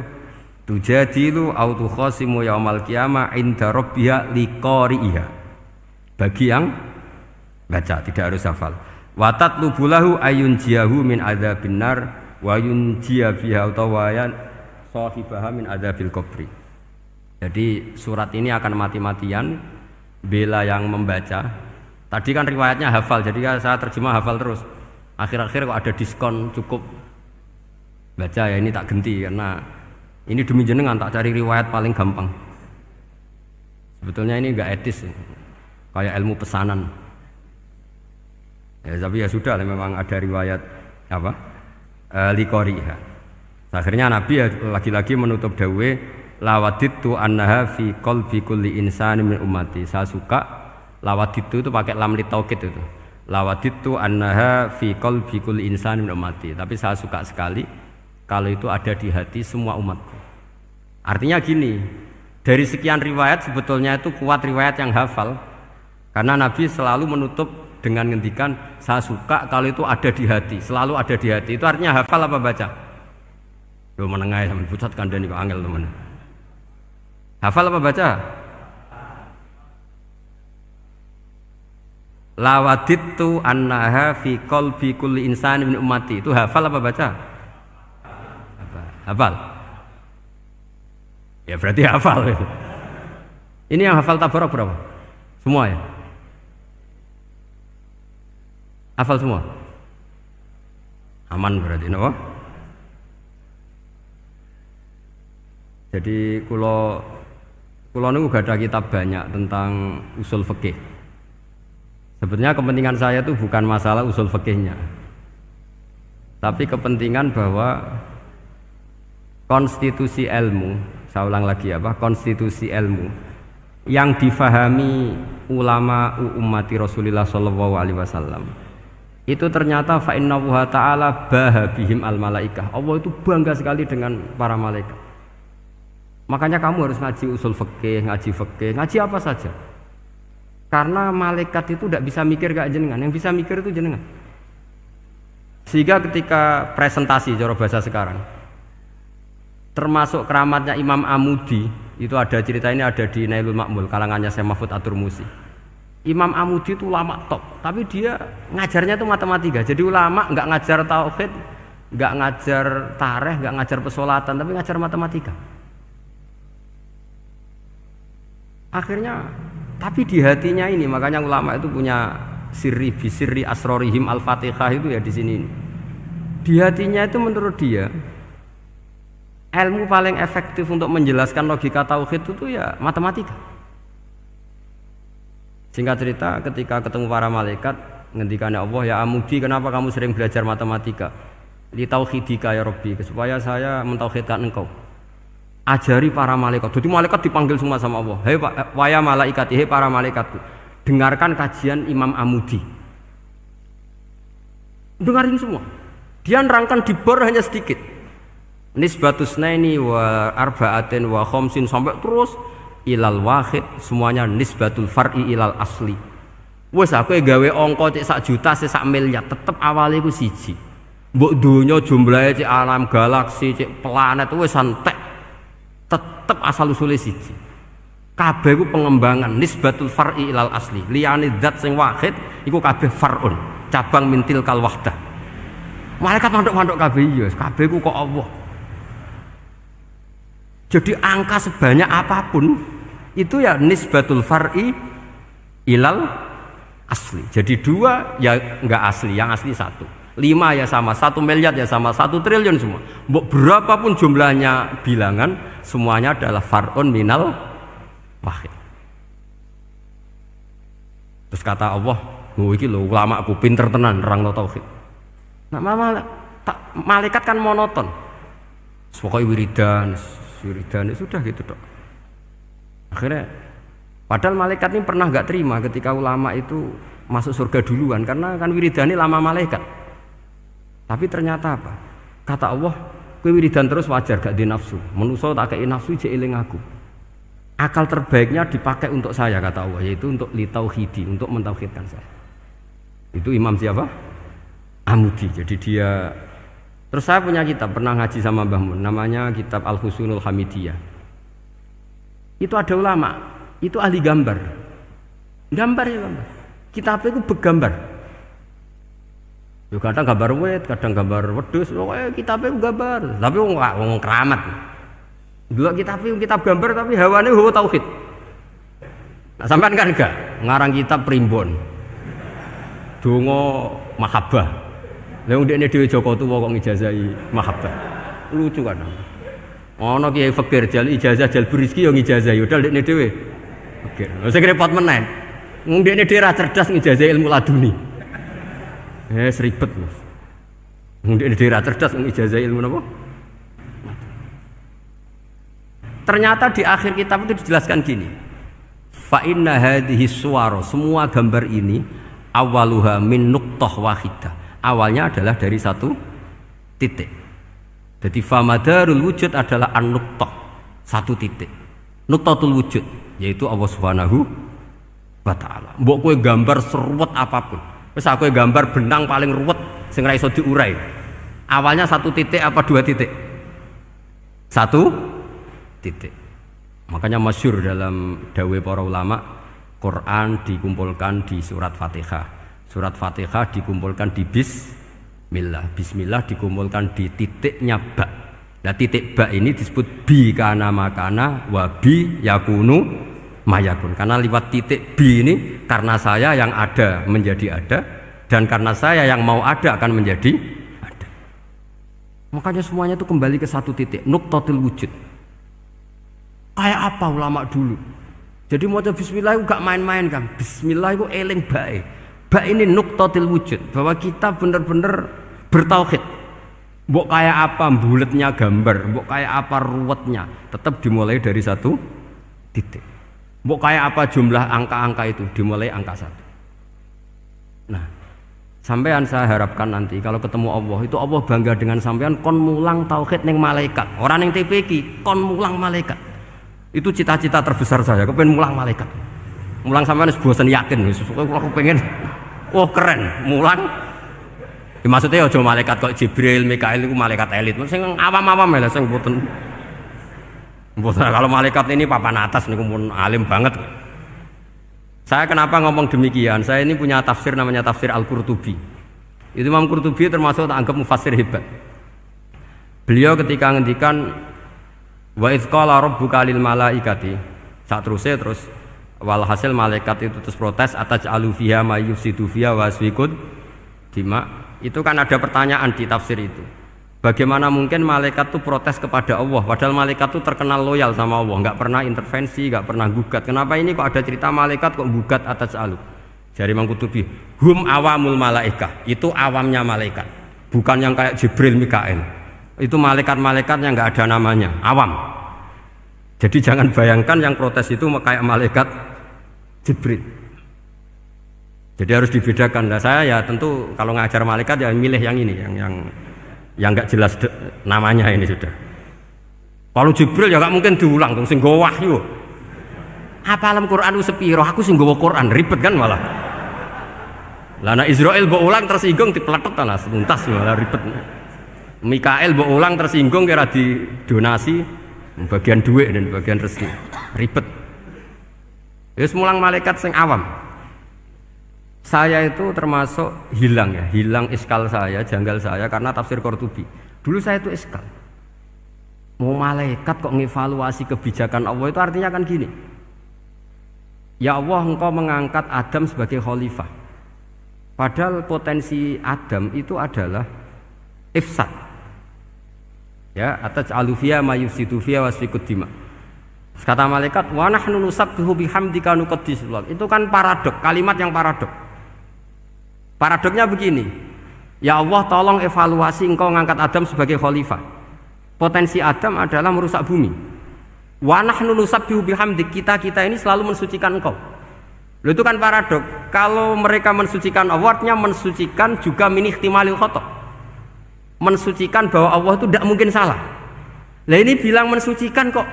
lu autu khosimu yaumal kiamah inda rabbiha qari'iha. Bagi yang baca tidak harus hafal watat lubulahu ayun jiahu min ada binar wa yun jia biha utawayan sahibaha min fil kopri. jadi surat ini akan mati-matian bela yang membaca tadi kan riwayatnya hafal jadi kan saya terjemah hafal terus akhir-akhir kok ada diskon cukup baca ya ini tak genti karena ini demi jenengan tak cari riwayat paling gampang sebetulnya ini enggak etis kayak ilmu pesanan Ya, tapi ya sudah memang ada riwayat apa? E, eh, likoriha. Akhirnya Nabi ya lagi-lagi menutup dawe itu annaha fi qalbi kulli insani min ummati. Saya suka lawat itu pakai lam litaukid itu. Lawaditu annaha fi qalbi kulli insani min ummati. Tapi saya suka sekali kalau itu ada di hati semua umatku. Artinya gini, dari sekian riwayat sebetulnya itu kuat riwayat yang hafal karena Nabi selalu menutup dengan ngendikan saya suka kalau itu ada di hati, selalu ada di hati. Itu artinya hafal apa baca? Lu menengah sama pusat kandani kok angel teman Hafal apa baca? Lawaditu annaha fi qalbi kulli insani min ummati. Itu hafal apa baca? Hafal. Ya berarti hafal. Ini yang hafal tabarok berapa? Semua ya? Hafal semua? Aman berarti, no? Jadi kalau nunggu gak ada kitab banyak tentang usul fikih. Sebetulnya kepentingan saya itu bukan masalah usul fikihnya. Tapi kepentingan bahwa konstitusi ilmu, saya ulang lagi apa? Konstitusi ilmu yang difahami ulama umat Rasulullah Shallallahu alaihi wasallam itu ternyata fa ta'ala bahabihim al malaikah. Allah itu bangga sekali dengan para malaikat. Makanya kamu harus ngaji usul fikih, ngaji fikih, ngaji apa saja. Karena malaikat itu tidak bisa mikir gak jenengan, yang bisa mikir itu jenengan. Sehingga ketika presentasi cara bahasa sekarang termasuk keramatnya Imam Amudi itu ada cerita ini ada di Nailul Makmul kalangannya saya Mahfud Atur Musi Imam Amudi itu ulama top, tapi dia ngajarnya itu matematika. Jadi ulama nggak ngajar tauhid, nggak ngajar tareh, nggak ngajar pesolatan, tapi ngajar matematika. Akhirnya, tapi di hatinya ini makanya ulama itu punya sirri bisirri asrorihim al-fatihah itu ya di sini. Di hatinya itu menurut dia ilmu paling efektif untuk menjelaskan logika tauhid itu ya matematika. Singkat cerita ketika ketemu para malaikat ngendikannya Allah ya Amudi kenapa kamu sering belajar matematika? Di tauhidika ya Robbi, supaya saya mentauhidkan engkau. Ajari para malaikat. Jadi malaikat dipanggil semua sama Allah. Hei pak, eh, waya malaikat, hei para malaikatku. Dengarkan kajian Imam Amudi. Dengarin semua. Dia nerangkan di bor hanya sedikit. Nisbatusna ini wa arba'atin wa khomsin sampai terus ilal wahid semuanya nisbatul far'i ilal asli wes aku gawe ongko cek sak juta cek sak miliar tetep awalnya ku siji Buk dunia jumlahnya cek alam galaksi cek planet wes santek tetep asal usulnya siji kabeh ku pengembangan nisbatul far'i ilal asli liyane zat sing wahid iku kabeh far'un cabang mintil kal wahdah malaikat mandok-mandok kabeh iya kabeh ku kok Allah jadi angka sebanyak apapun itu ya nisbatul far'i ilal asli. Jadi dua ya nggak asli, yang asli satu. Lima ya sama, satu miliar ya sama, satu triliun semua. Berapapun jumlahnya bilangan, semuanya adalah far'un minal wahid. Terus kata Allah, oh, iki lho ulama aku pinter tenan nerang tauhid. Nah, malah malaikat kan monoton. Pokoknya wiridan, yuridani sudah gitu dok akhirnya padahal malaikat ini pernah nggak terima ketika ulama itu masuk surga duluan karena kan wiridani lama malaikat tapi ternyata apa kata Allah kue wiridan terus wajar gak di nafsu menuso tak kei nafsu jeeling aku akal terbaiknya dipakai untuk saya kata Allah yaitu untuk litauhidi untuk mentauhidkan saya itu imam siapa Amudi jadi dia Terus saya punya kitab, pernah ngaji sama Mbah Mun, namanya kitab Al-Husunul Hamidiyah. Itu ada ulama, itu ahli gambar. Gambar ya gambar. Kitabnya itu bergambar. Ya, kadang gambar wet, kadang gambar wedus, kitab itu gambar. Tapi nggak, ngomong keramat. kitab itu kitab gambar tapi hawane hawa tauhid. Nah, sampean kan enggak ngarang kitab primbon. tungo mahabah. Lah ndekne dhewe Joko tuwa kok ngijazahi mahabbah. Lucu kan. Oh, ana kiai fakir jal ijazah jal beriski yang ngijazahi udah ndekne dhewe. Fakir. Lah saya repot meneh. Wong ndekne dhewe cerdas ngijazah ilmu laduni. Eh seribet Mas. Mungkin nih dia cerdas ngijazah ilmu apa? Ternyata di akhir kitab itu dijelaskan gini. Fa'inna hadhis suwaro semua gambar ini awaluha min nuktoh wahidah awalnya adalah dari satu titik. Jadi famadarul wujud adalah an satu titik. Nuktatul wujud yaitu Allah Subhanahu wa taala. Mbok kowe gambar seruwet apapun. Wis aku gambar benang paling ruwet sing ra iso diurai. Awalnya satu titik apa dua titik? Satu titik. Makanya masyur dalam dawe para ulama Quran dikumpulkan di surat Fatihah Surat Fatihah dikumpulkan di bismillah. Bismillah dikumpulkan di titiknya ba. Nah titik ba ini disebut bi kana makana wa bi yakunu mayakun. Karena lewat titik bi ini karena saya yang ada menjadi ada dan karena saya yang mau ada akan menjadi ada. Makanya semuanya itu kembali ke satu titik, nuktatil wujud. Kayak apa ulama dulu? Jadi mau bismillah itu gak main-main kan. Bismillah itu eling baik bak ini nuktotil wujud bahwa kita benar-benar bertauhid Mbok kayak apa bulatnya gambar, mbok kayak apa ruwetnya, tetap dimulai dari satu titik. Mbok kayak apa jumlah angka-angka itu dimulai angka satu. Nah, sampean saya harapkan nanti kalau ketemu Allah itu Allah bangga dengan sampean kon mulang tauhid neng malaikat. Orang neng TPK kon mulang malaikat. Itu cita-cita terbesar saya, kepengen mulang malaikat. Mulang sampean bosan yakin, aku pengen Wah keren, mulan. Ya, maksudnya ya, ojo malaikat kok Jibril, Mikail itu malaikat elit. Sing apa awam ya sing mboten. Mboten kalau malaikat ini papan atas nih, pun alim banget. Saya kenapa ngomong demikian? Saya ini punya tafsir namanya tafsir Al-Qurtubi. Itu Imam Qurtubi termasuk tak anggap mufasir hebat. Beliau ketika ngendikan wa idz qala rabbuka lil malaikati. Saat terus terus walhasil malaikat itu terus protes atas alufiha mayusidu fiha waswikun dima itu kan ada pertanyaan di tafsir itu Bagaimana mungkin malaikat itu protes kepada Allah Padahal malaikat itu terkenal loyal sama Allah Nggak pernah intervensi, nggak pernah gugat Kenapa ini kok ada cerita malaikat kok gugat atas alu Jari Mangkutubi Hum awamul malaika Itu awamnya malaikat Bukan yang kayak Jibril Mikael Itu malaikat-malaikat yang nggak ada namanya Awam Jadi jangan bayangkan yang protes itu kayak malaikat Jibril. Jadi harus dibedakan. Nah, saya ya tentu kalau ngajar malaikat ya milih yang ini, yang yang yang nggak jelas de, namanya ini sudah. Kalau Jibril ya nggak mungkin diulang tuh sing gowah yuk. Apa alam Quran lu sepiro? Aku sing Quran, ribet kan malah. Lana Israel bawa ulang tersinggung di pelatok tanah tuntas malah ya, ribet. Mikael bawa ulang tersinggung kira di donasi bagian duit dan bagian rezeki ribet. Terus mulang malaikat sing awam. Saya itu termasuk hilang ya, hilang iskal saya, janggal saya karena tafsir Qurtubi. Dulu saya itu iskal. Mau malaikat kok ngevaluasi kebijakan Allah itu artinya kan gini. Ya Allah engkau mengangkat Adam sebagai khalifah. Padahal potensi Adam itu adalah ifsad. Ya, atas alufia mayusidu fiya wasfikut Kata malaikat, wanah nahnu nusabbihu bihamdika nuqaddis Itu kan paradok, kalimat yang paradok. Paradoknya begini. Ya Allah, tolong evaluasi engkau mengangkat Adam sebagai khalifah. Potensi Adam adalah merusak bumi. Wanah nunusab nusabbihu bihamdik. Kita-kita ini selalu mensucikan engkau. Lalu itu kan paradok. Kalau mereka mensucikan awardnya mensucikan juga min timalil khotok. Mensucikan bahwa Allah itu tidak mungkin salah. Lah ini bilang mensucikan kok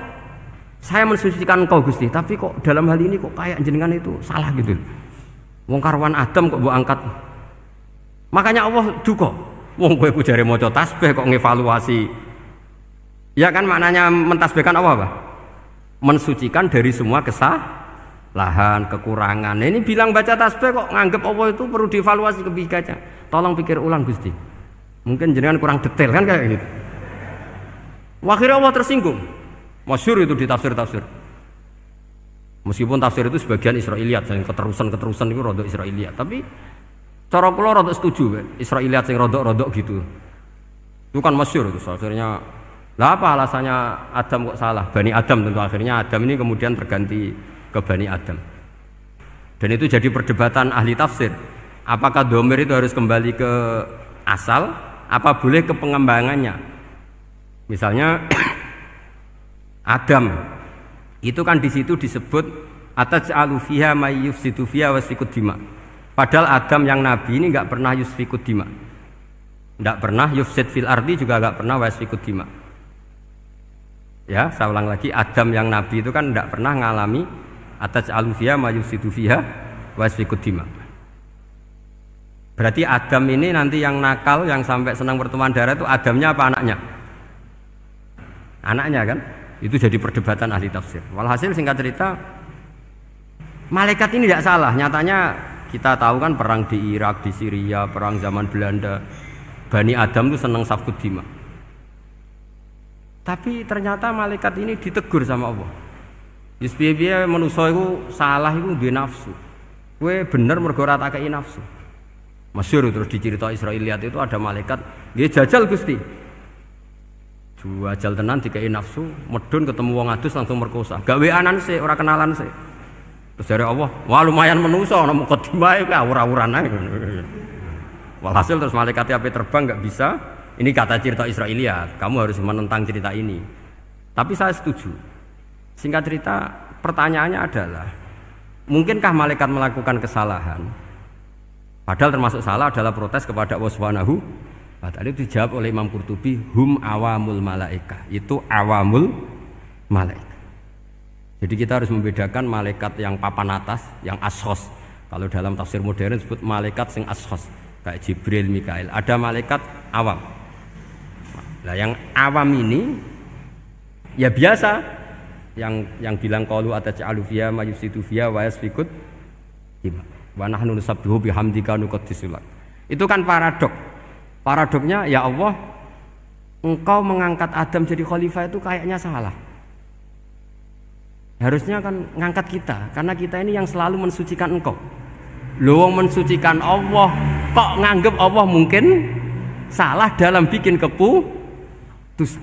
saya mensucikan kau Gusti tapi kok dalam hal ini kok kayak jenengan itu salah gitu wong karwan Adam kok bu angkat makanya Allah juga wong gue jare maca tasbih kok ngevaluasi ya kan maknanya mentasbihkan Allah apa mensucikan dari semua kesah, lahan, kekurangan nah, ini bilang baca tasbih kok nganggep Allah itu perlu dievaluasi kebijakannya tolong pikir ulang Gusti mungkin jenengan kurang detail kan kayak gitu Akhirnya Allah tersinggung Masyur itu di tafsir-tafsir. Meskipun tafsir itu sebagian Israeliat, yang keterusan-keterusan itu rodok Israeliat. Tapi cara pulau rodok setuju, kan? Israeliat yang rodok-rodok gitu. Itu kan masyur itu, akhirnya lah apa alasannya Adam kok salah? Bani Adam tentu akhirnya Adam ini kemudian berganti ke Bani Adam. Dan itu jadi perdebatan ahli tafsir. Apakah domer itu harus kembali ke asal? Apa boleh ke pengembangannya? Misalnya Adam itu kan di situ disebut atas alufiha mayyuf situfiha wasfikut dima. Padahal Adam yang Nabi ini nggak pernah yusfikut dima, nggak pernah yufsid fil ardi juga nggak pernah wasfikut dima. Ya, saya ulang lagi, Adam yang Nabi itu kan tidak pernah mengalami atas alufiha mayyuf fiha wasfikut dima. Berarti Adam ini nanti yang nakal, yang sampai senang berteman darah itu Adamnya apa anaknya? Anaknya kan? Itu jadi perdebatan ahli tafsir. Walhasil singkat cerita, malaikat ini tidak salah. Nyatanya kita tahu kan perang di Irak, di Syria, perang zaman Belanda. Bani Adam itu senang sabkut dima. Tapi ternyata malaikat ini ditegur sama Allah. Yusbiya manusia itu salah itu di nafsu. Kue bener mergora rata nafsu. Masyur terus Israel lihat itu ada malaikat, dia jajal Gusti dua jal tenan dikai nafsu medun ketemu wong adus langsung merkosa anan sih ora kenalan sih terus dari Allah wah lumayan menuso ana mukadimah ya ora-uran Wah walhasil terus malaikatnya api terbang nggak bisa ini kata cerita Israeliat kamu harus menentang cerita ini tapi saya setuju singkat cerita pertanyaannya adalah mungkinkah malaikat melakukan kesalahan padahal termasuk salah adalah protes kepada Allah Subhanahu Nah, tadi itu dijawab oleh Imam Qurtubi, hum awamul malaika. Itu awamul malaika. Jadi kita harus membedakan malaikat yang papan atas, yang ashos. Kalau dalam tafsir modern disebut malaikat sing ashos, kayak Jibril, Mikail. Ada malaikat awam. Nah, yang awam ini ya biasa yang yang bilang kalu ataj'alu fiha ma wayas fikut wanahnu yasfikut wa nahnu nusabbihu bihamdika disulat Itu kan paradok Paradoknya ya Allah, engkau mengangkat Adam jadi khalifah itu kayaknya salah. Harusnya kan ngangkat kita, karena kita ini yang selalu mensucikan engkau. Lo mensucikan Allah, kok nganggep Allah mungkin salah dalam bikin Tus.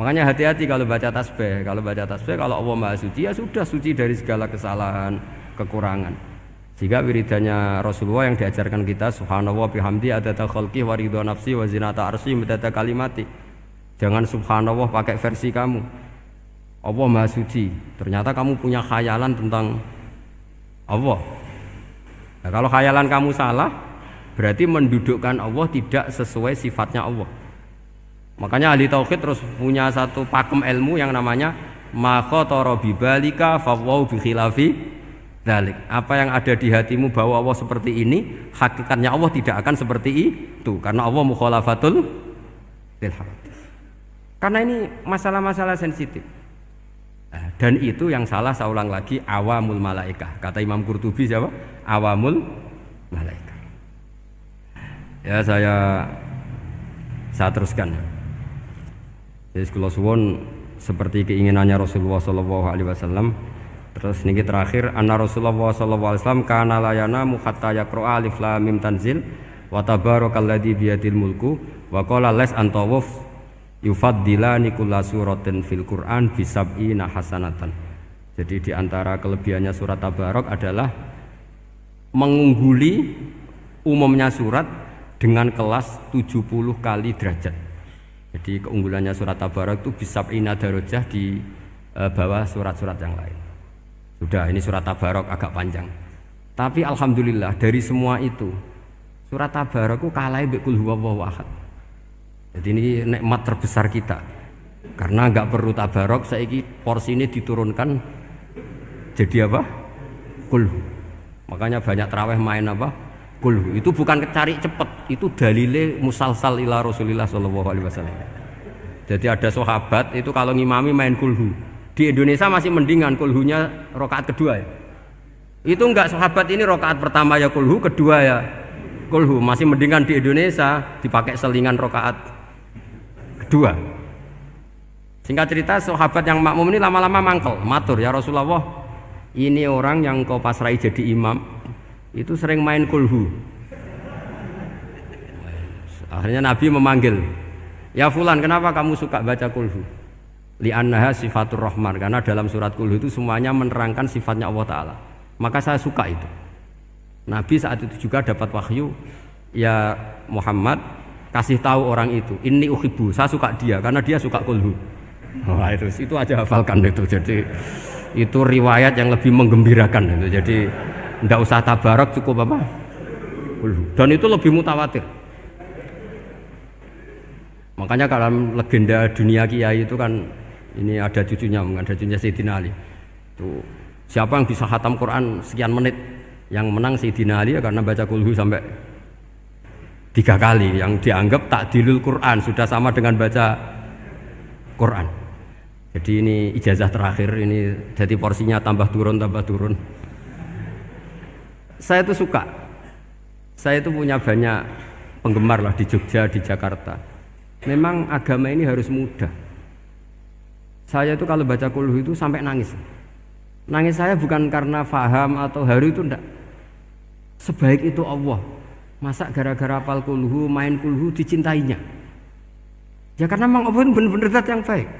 Makanya hati-hati kalau baca tasbih. Kalau baca tasbih, kalau Allah Maha Suci ya sudah suci dari segala kesalahan, kekurangan. Jika wiridannya Rasulullah yang diajarkan kita subhanallah bihamdi adata khalqi waridwa nafsi wa zinata arsi mudata kalimati. Jangan subhanallah pakai versi kamu. Allah Maha Suci. Ternyata kamu punya khayalan tentang Allah. Nah, kalau khayalan kamu salah, berarti mendudukkan Allah tidak sesuai sifatnya Allah. Makanya ahli tauhid terus punya satu pakem ilmu yang namanya makotoro bibalika fawau bikhilafi Dalik. Apa yang ada di hatimu bahwa Allah seperti ini, hakikatnya Allah tidak akan seperti itu karena Allah mukhalafatul lil Karena ini masalah-masalah sensitif. Eh, dan itu yang salah saya ulang lagi awamul malaikah. Kata Imam Qurtubi siapa? Awamul malaikah. Ya saya saya teruskan. Jadi kalau suwon seperti keinginannya Rasulullah saw Alaihi Wasallam Terus niki terakhir anna Rasulullah sallallahu alaihi wasallam kana la yanamu hatta yaqra alif lam mim tanzil wa tabarakalladzi biyadil mulku wa qala las antawuf yufaddilani kulla suratin fil Qur'an bisab'ina hasanatan. Jadi di antara kelebihannya surat Tabarok adalah mengungguli umumnya surat dengan kelas 70 kali derajat. Jadi keunggulannya surat Tabarok itu bisab'ina inadarojah di eh, bawah surat-surat yang lain. Sudah ini surat Tabarok agak panjang. Tapi alhamdulillah dari semua itu surat Tabarok kalai bekul huwa ahad. Jadi ini nikmat terbesar kita. Karena nggak perlu Tabarok, saya ini porsi ini diturunkan jadi apa? Kulhu. Makanya banyak teraweh main apa? Kulhu. Itu bukan cari cepet itu dalile musalsal ila Rasulillah Shallallahu alaihi wasallam. Jadi ada sahabat itu kalau ngimami main kulhu. Di Indonesia masih mendingan kulhunya rokaat kedua ya. Itu enggak sahabat ini rokaat pertama ya kulhu, kedua ya kulhu. Masih mendingan di Indonesia dipakai selingan rokaat kedua. Singkat cerita sahabat yang makmum ini lama-lama mangkel, matur ya Rasulullah. Ini orang yang kau pasrai jadi imam itu sering main kulhu. Akhirnya Nabi memanggil, "Ya fulan, kenapa kamu suka baca kulhu?" li'annaha sifatur rahman karena dalam surat kulhu itu semuanya menerangkan sifatnya Allah taala maka saya suka itu Nabi saat itu juga dapat wahyu ya Muhammad kasih tahu orang itu ini uhibu saya suka dia karena dia suka kulhu Wah, itu itu aja hafalkan itu jadi itu riwayat yang lebih menggembirakan itu jadi tidak usah tabarak cukup apa kulhu dan itu lebih mutawatir makanya kalau legenda dunia kiai itu kan ini ada cucunya, ada cucunya Sayyidina Ali. Tuh, siapa yang bisa hatam Quran sekian menit? Yang menang Sayyidina Ali ya karena baca kulhu sampai tiga kali. Yang dianggap tak dilul Quran sudah sama dengan baca Quran. Jadi ini ijazah terakhir ini jadi porsinya tambah turun tambah turun. Saya itu suka. Saya itu punya banyak penggemar lah di Jogja, di Jakarta. Memang agama ini harus mudah. Saya itu kalau baca kulhu itu sampai nangis. Nangis saya bukan karena faham atau hari itu enggak. Sebaik itu Allah. Masa gara-gara apal kulhu, main kulhu dicintainya. Ya karena memang Allah benar-benar zat yang baik.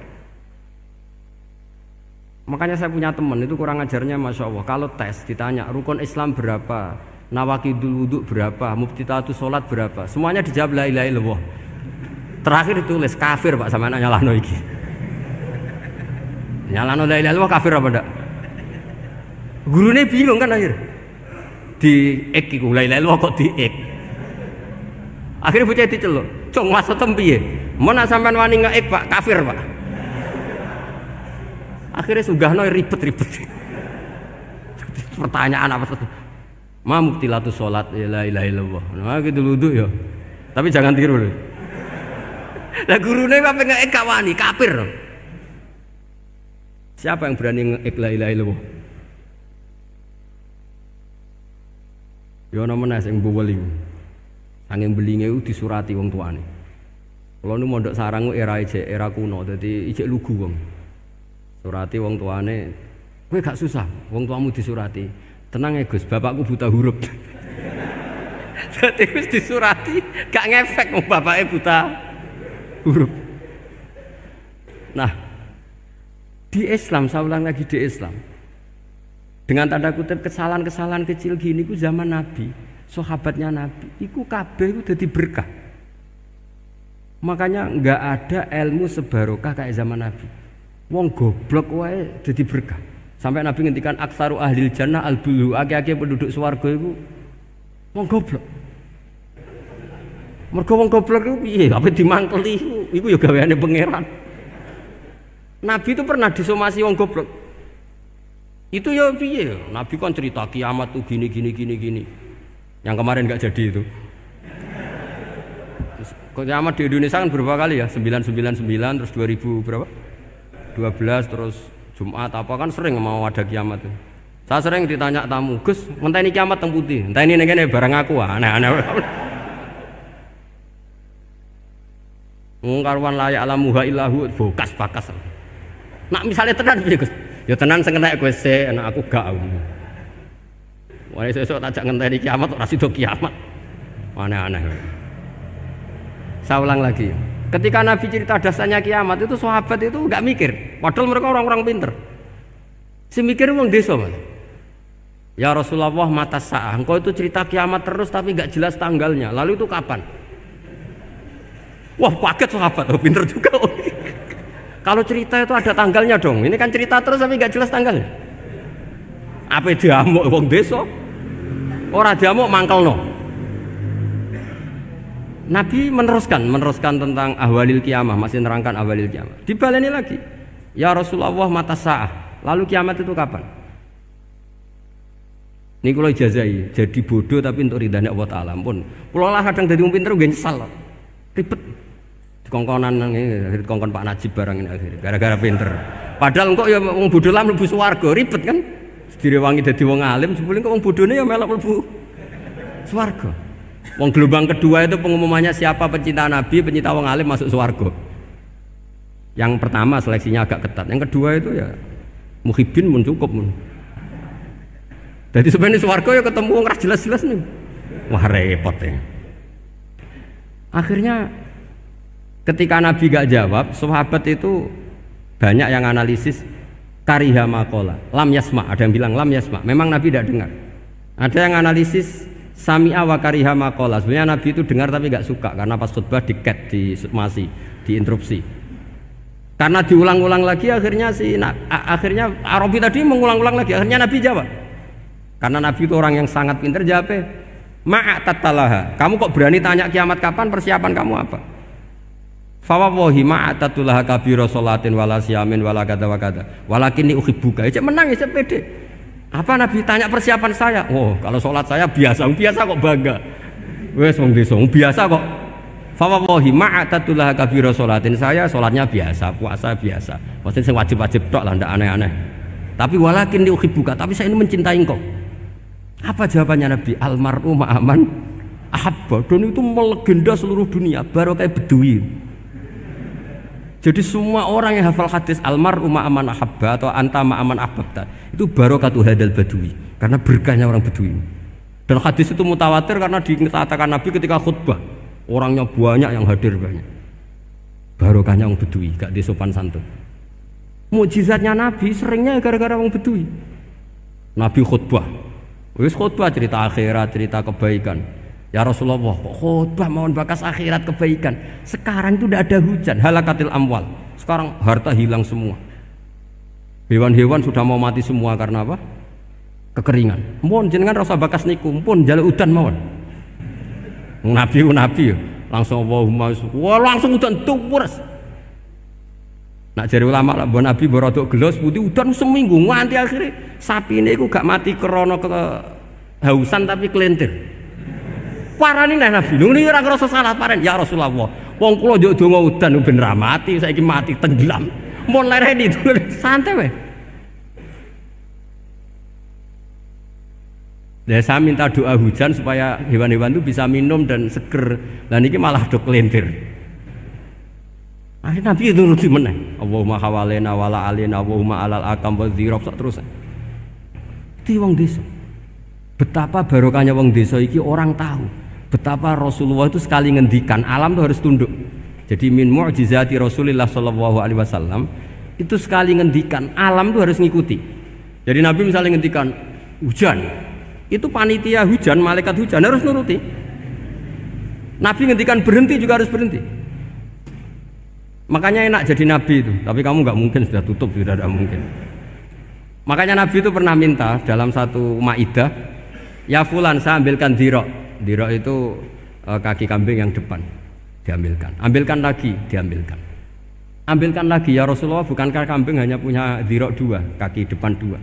Makanya saya punya teman itu kurang ajarnya Masya Allah. Kalau tes ditanya rukun Islam berapa, nawakidul wudhu berapa, mubtitatu sholat berapa, semuanya dijawab la ilaha illallah. Terakhir ditulis kafir Pak sama anaknya Lano iki. Nyalano no ilaha kafir apa ndak? Gurunya bingung kan akhir. Di ek iku la ilaha kok di ek. Akhirnya bocah celo, cong masuk tempi ya. Mana sampean wani ek Pak, kafir Pak. Akhirnya sugahno ribet-ribet. Pertanyaan apa satu? Ma tilatu sholat ya la ilaha wah, Nah gitu duduk ya. Tapi jangan tiru loh. Lah gurune apa ek kawani kafir. Siapa yang berani la ilaha illallah? Ya ana meneh bubeling, angin Sanging itu disurati wong nih. Kalau nu mondok sarang era ijek era kuno, jadi ijek lugu wong. Surati wong nih, gue gak susah, wong tuamu disurati. Tenang ya Gus, bapakku buta huruf. jadi Gus disurati, gak ngefek wong bapaknya buta huruf. Nah, di Islam, saya ulang lagi di Islam. Dengan tanda kutip kesalahan-kesalahan kecil gini ku zaman Nabi, sahabatnya Nabi, itu kabeh itu jadi berkah. Makanya nggak ada ilmu sebarokah kayak zaman Nabi. Wong goblok wae jadi berkah. Sampai Nabi ngentikan aksaru ahli jannah al bulu aki-aki penduduk swarga itu wong goblok. Mergo wong goblok iya piye? Apa dimangkeli iku ya gaweane pangeran. Nabi itu pernah disomasi wong goblok. Itu ya piye? Nabi kan cerita kiamat tuh gini gini gini gini. Yang kemarin nggak jadi itu. Kok kiamat di Indonesia kan berapa kali ya? 999 terus 2000 berapa? 12 terus Jumat apa kan sering mau ada kiamat tuh. Saya sering ditanya tamu, Gus, entah ini kiamat teng putih, ini nih barang aku, aneh-aneh. Mungkarwan nah, nah. layak alamuha ilahu, bokas-bakas. Nak misalnya tenan piye ya, Gus? Ya tenan sing kena kowe sik, enak aku gak. Wah, sesuk tak jak ngenteni kiamat ora sido kiamat. Aneh-aneh. Saya ulang lagi. Ketika Nabi cerita dasarnya kiamat itu sahabat itu gak mikir. Padahal mereka orang-orang pinter. Si mikir wong desa Mas. Ya Rasulullah mata sah. Engkau itu cerita kiamat terus tapi gak jelas tanggalnya. Lalu itu kapan? Wah kaget sahabat, oh, pinter juga. Oh. Kalau cerita itu ada tanggalnya dong. Ini kan cerita terus tapi nggak jelas tanggalnya. Apa diamuk wong desa? Ora diamuk no? Nabi meneruskan, meneruskan tentang ahwalil kiamah, masih nerangkan ahwalil kiamah. Dibaleni lagi. Ya Rasulullah mata sa'ah. Lalu kiamat itu kapan? Ini kalau jazai, jadi bodoh tapi untuk ridhanya Allah Ta'ala pun. Kalau lah kadang jadi umpin terus gak nyesal. Ribet kongkonan akhir kongkon Pak Najib barang ini akhir gara-gara pinter padahal engkau ya wong bodoh lah mlebu swarga ribet kan direwangi dadi wong alim sebelum kok wong bodohne ya melok mlebu swarga wong gelombang kedua itu pengumumannya siapa pencinta nabi pencinta wong alim masuk swarga yang pertama seleksinya agak ketat yang kedua itu ya muhibbin pun cukup mun jadi sebenarnya swarga ya ketemu wong jelas-jelas nih wah repot ya akhirnya Ketika Nabi gak jawab, sahabat itu banyak yang analisis kariha makola, lam yasma. Ada yang bilang lam yasma. Memang Nabi tidak dengar. Ada yang analisis sami awa kariha makola. Sebenarnya Nabi itu dengar tapi gak suka karena pas khutbah diket, di masih diinterupsi. Karena diulang-ulang lagi akhirnya si nah, akhirnya Arabi tadi mengulang-ulang lagi akhirnya Nabi jawab. Karena Nabi itu orang yang sangat pinter jawab. Ma'at tatalaha. Kamu kok berani tanya kiamat kapan? Persiapan kamu apa? Fawawohi ma'atatullah kabiro sholatin wala siamin wala kata wa kata Walakin ini buka, ya menang ya pede Apa Nabi tanya persiapan saya? Oh kalau sholat saya biasa, biasa kok bangga Wes wong desa, biasa kok Fawawohi ma'atatullah kabiro sholatin Saya sholatnya biasa, puasa biasa Maksudnya saya wajib-wajib tok lah, ndak aneh-aneh Tapi walakin ini buka, tapi saya ini mencintai engkau Apa jawabannya Nabi? Almarhum ma'aman Ahabba, dan itu melegenda seluruh dunia Baru kayak beduin jadi semua orang yang hafal hadis almar umma aman ahabba atau antama aman ahbabta itu tuh hadal badui karena berkahnya orang bedui. Dan hadis itu mutawatir karena dikatakan Nabi ketika khutbah orangnya banyak yang hadir banyak. Barokahnya orang bedui gak disopan santun. Mujizatnya Nabi seringnya gara-gara orang bedui. Nabi khutbah. Wis khutbah cerita akhirat, cerita kebaikan. Ya Rasulullah, kok khutbah mohon bakas akhirat kebaikan. Sekarang itu tidak ada hujan, halakatil amwal. Sekarang harta hilang semua. Hewan-hewan sudah mau mati semua karena apa? Kekeringan. Mohon jenengan rasa bakas niku, pun jalan hujan mohon. Nabi nabi ya. langsung Allahumma wah langsung udan tupures. Nak jadi ulama lah, buat nabi berodok gelos putih udan seminggu nganti akhirnya sapi ini aku gak mati krono kehausan tapi kelentir. Parani nih Nabi, ini orang rasa salah parani. Ya Rasulullah, wong kulo jauh dongo udan ben mati, saya mati tenggelam. Mau leren itu santai weh. Ya, saya minta doa hujan supaya hewan-hewan itu bisa minum dan seger. Dan ini malah dok kelentir. Akhirnya Nabi itu nuruti meneng. Allahumma khawalena wala alena Allahumma alal akam wa zirab terus. Itu orang desa. Betapa barokahnya wong desa iki orang tahu. Betapa Rasulullah itu sekali ngendikan alam itu harus tunduk. Jadi min mu'jizati Rasulullah Shallallahu alaihi wasallam itu sekali ngendikan alam itu harus ngikuti. Jadi Nabi misalnya ngendikan hujan, itu panitia hujan, malaikat hujan harus nuruti. Nabi ngendikan berhenti juga harus berhenti. Makanya enak jadi nabi itu, tapi kamu nggak mungkin sudah tutup, sudah tidak mungkin. Makanya nabi itu pernah minta dalam satu maidah, ya fulan saya ambilkan dirok dirok itu e, kaki kambing yang depan diambilkan ambilkan lagi diambilkan ambilkan lagi ya Rasulullah bukankah kambing hanya punya dirok dua kaki depan dua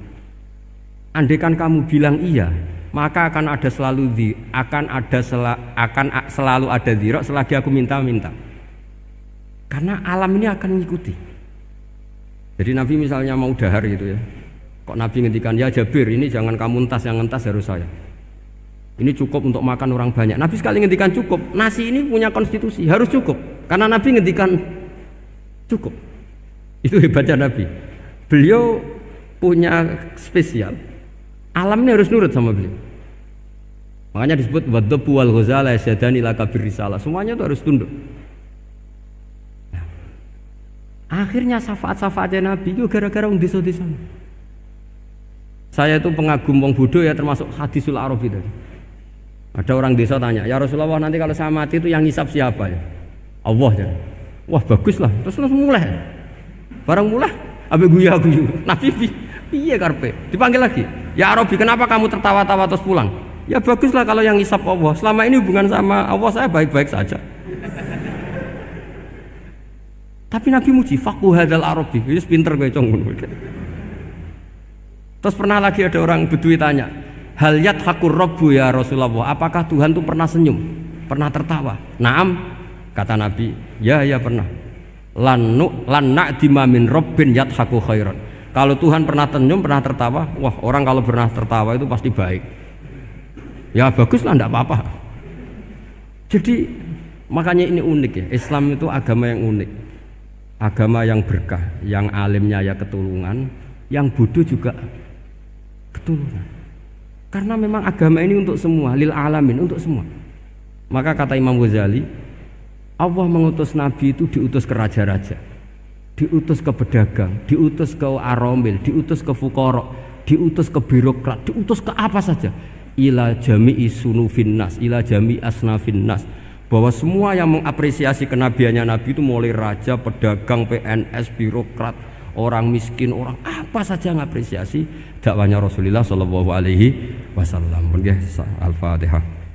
andekan kamu bilang iya maka akan ada selalu di akan ada sel, akan selalu ada dirok selagi aku minta-minta karena alam ini akan mengikuti jadi Nabi misalnya mau dahar gitu ya kok Nabi ngendikan ya Jabir ini jangan kamu entas yang entas harus saya ini cukup untuk makan orang banyak. Nabi sekali ngendikan cukup. Nasi ini punya konstitusi, harus cukup. Karena Nabi ngendikan cukup. Itu hebatnya Nabi. Beliau punya spesial. Alam ini harus nurut sama beliau. Makanya disebut wadabu wal ghazala yasyadani laka birisalah. Semuanya itu harus tunduk. Nah. akhirnya syafaat-syafaatnya Nabi itu gara-gara orang desa-desa. Saya itu pengagum wong bodoh ya termasuk hadisul arabi tadi. Ada orang desa tanya, ya Rasulullah nanti kalau saya mati itu yang ngisap siapa ya? Allah ya. Wah bagus lah, terus langsung mulai. Barang mulai, abe guya guyu. Nabi iya karpe. Dipanggil lagi, ya Arabi kenapa kamu tertawa-tawa terus pulang? Ya bagus lah kalau yang ngisap Allah. Selama ini hubungan sama Allah saya baik-baik saja. Tapi Nabi muji fakuh hadal Arabi, wis pinter gue cong. Terus pernah lagi ada orang Bedui tanya, Halyat hakur robu ya Rasulullah apakah Tuhan tuh pernah senyum pernah tertawa naam kata Nabi ya ya pernah lanu lanak dimamin robbin haku khairon kalau Tuhan pernah senyum pernah tertawa wah orang kalau pernah tertawa itu pasti baik ya bagus lah tidak apa-apa jadi makanya ini unik ya Islam itu agama yang unik agama yang berkah yang alimnya ya ketulungan yang bodoh juga ketulungan karena memang agama ini untuk semua, lil alamin untuk semua. Maka kata Imam Ghazali, Allah mengutus nabi itu diutus ke raja-raja, diutus ke pedagang, diutus ke aromil, diutus ke fukorok, diutus ke birokrat, diutus ke apa saja. Ila jami'i sunu finnas, ila jami asna finnas. Bahwa semua yang mengapresiasi kenabiannya nabi itu mulai raja, pedagang, PNS, birokrat, orang miskin, orang apa saja yang apresiasi dakwahnya Rasulullah Shallallahu Alaihi Wasallam. Al-Fatihah.